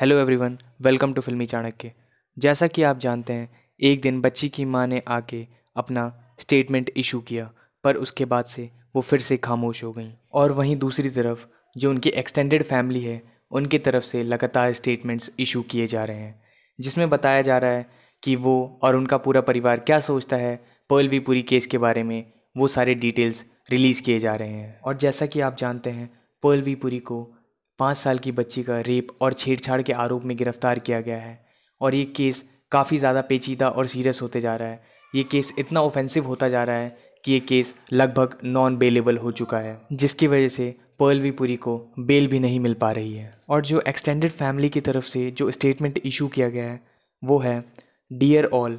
Hello everyone welcome to फिल्मी चाणक्य जैसा कि आप जानते हैं एक दिन बच्ची की मां ने आके अपना स्टेटमेंट इशू किया पर उसके बाद से वो फिर से खामोश हो गई और वहीं दूसरी तरफ जो उनकी एक्सटेंडेड फैमिली है उनकी तरफ से लगातार स्टेटमेंट्स इशू किए जा रहे हैं जिसमें बताया जा रहा है कि वो और उनका पूरा परिवार क्या सोचता है पर्लवी पूरी केस के बारे में वो सारे डिटेल्स रिलीज़ किए जा रहे हैं और जैसा कि आप जानते हैं पुरी को पाँच साल की बच्ची का रेप और छेड़छाड़ के आरोप में गिरफ्तार किया गया है और ये केस काफ़ी ज़्यादा पेचीदा और सीरियस होते जा रहा है ये केस इतना ऑफेंसिव होता जा रहा है कि ये केस लगभग नॉन बेलेबल हो चुका है जिसकी वजह से पर्लवी पुरी को बेल भी नहीं मिल पा रही है और जो एक्सटेंडेड फैमिली की तरफ से जो स्टेटमेंट इशू किया गया है वो है dear all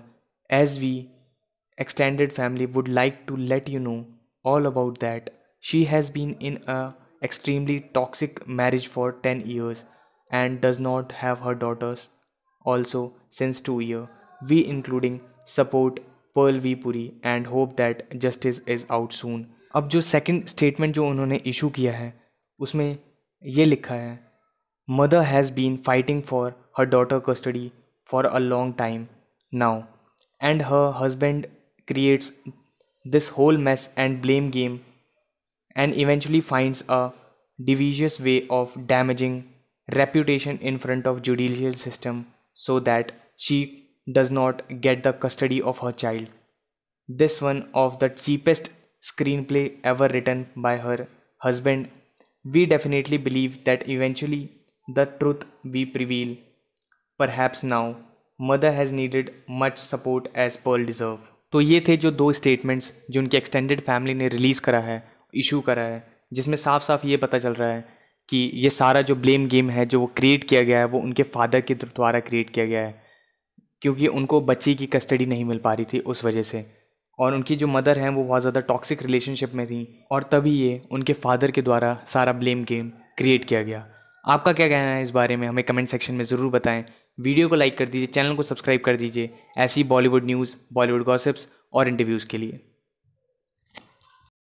as we extended family would like to let you know all about that she has been in a extremely toxic marriage for 10 years and does not have her daughters also since 2 year we including support Pearl V Puri and hope that justice is out soon अब जो second statement जो उन्होंने issue किया है उसमें ये लिखा है mother has been fighting for her daughter custody for a long time now and her husband creates this whole mess and blame game and eventually finds a devious way of damaging reputation in front of judicial system so that she does not get the custody of her child this one of the cheapest screenplay ever written by her husband we definitely believe that eventually the truth will prevail perhaps now mother has needed much support as pearl deserve. तो ये थे जो दो statements जिनके extended family ने release करा है issue करा है जिसमें साफ साफ ये पता चल रहा है कि ये सारा जो ब्लेम गेम है जो वो क्रिएट किया गया है वो उनके फादर के द्वारा क्रिएट किया गया है क्योंकि उनको बच्ची की कस्टडी नहीं मिल पा रही थी उस वजह से और उनकी जो मदर हैं वो बहुत ज़्यादा टॉक्सिक रिलेशनशिप में थी और तभी ये उनके फादर के द्वारा सारा ब्लेम गेम क्रिएट किया गया आपका क्या कहना है इस बारे में हमें कमेंट सेक्शन में ज़रूर बताएं वीडियो को लाइक कर दीजिए चैनल को सब्सक्राइब कर दीजिए ऐसी बॉलीवुड न्यूज़ बॉलीवुड गॉसिप्स और इंटरव्यूज़ के लिए